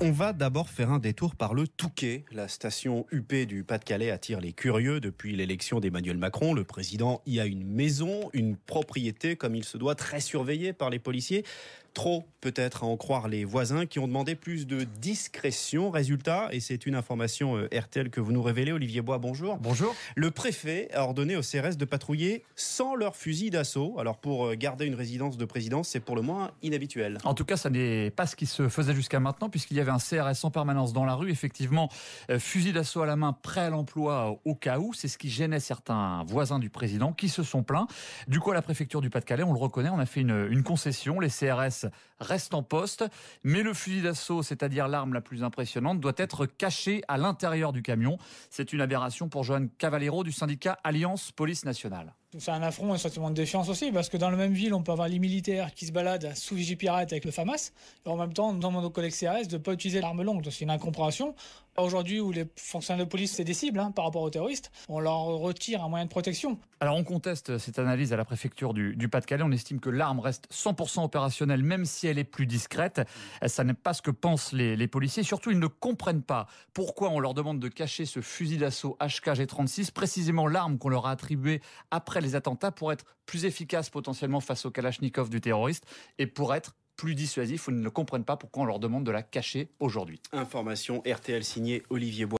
On va d'abord faire un détour par le Touquet. La station UP du Pas-de-Calais attire les curieux. Depuis l'élection d'Emmanuel Macron, le président y a une maison, une propriété, comme il se doit, très surveillée par les policiers. Trop, peut-être, à en croire les voisins qui ont demandé plus de discrétion. Résultat, et c'est une information euh, RTL que vous nous révélez, Olivier Bois, bonjour. Bonjour. Le préfet a ordonné au CRS de patrouiller sans leur fusil d'assaut. Alors, pour euh, garder une résidence de président c'est pour le moins inhabituel. En tout cas, ça n'est pas ce qui se faisait jusqu'à maintenant, puisqu'il y avait un CRS en permanence dans la rue, effectivement, euh, fusil d'assaut à la main, prêt à l'emploi au cas où. C'est ce qui gênait certains voisins du président qui se sont plaints. Du coup, à la préfecture du Pas-de-Calais, on le reconnaît, on a fait une concession. Les CRS reste en poste. Mais le fusil d'assaut, c'est-à-dire l'arme la plus impressionnante, doit être caché à l'intérieur du camion. C'est une aberration pour Johan Cavallero du syndicat Alliance Police Nationale. C'est un affront et un sentiment de défiance aussi, parce que dans la même ville, on peut avoir les militaires qui se baladent sous Vigipirate avec le FAMAS, et en même temps, demande mon collègue CRS, de ne pas utiliser l'arme longue. C'est une incompréhension. Aujourd'hui, où les fonctionnaires de police, c'est des cibles hein, par rapport aux terroristes, on leur retire un moyen de protection. Alors on conteste cette analyse à la préfecture du, Pas-de-Calais. On estime que l'arme reste 100% opérationnelle, même si elle est plus discrète. Ça n'est pas ce que pensent les, policiers. Surtout, ils ne comprennent pas pourquoi on leur demande de cacher ce fusil d'assaut HKG-36, précisément l'arme qu'on leur a attribuée après les attentats pour être plus efficace potentiellement face au Kalachnikov du terroriste et pour être plus dissuasif. Ils ne comprennent pas pourquoi on leur demande de la cacher aujourd'hui. Information RTL signée Olivier Bois.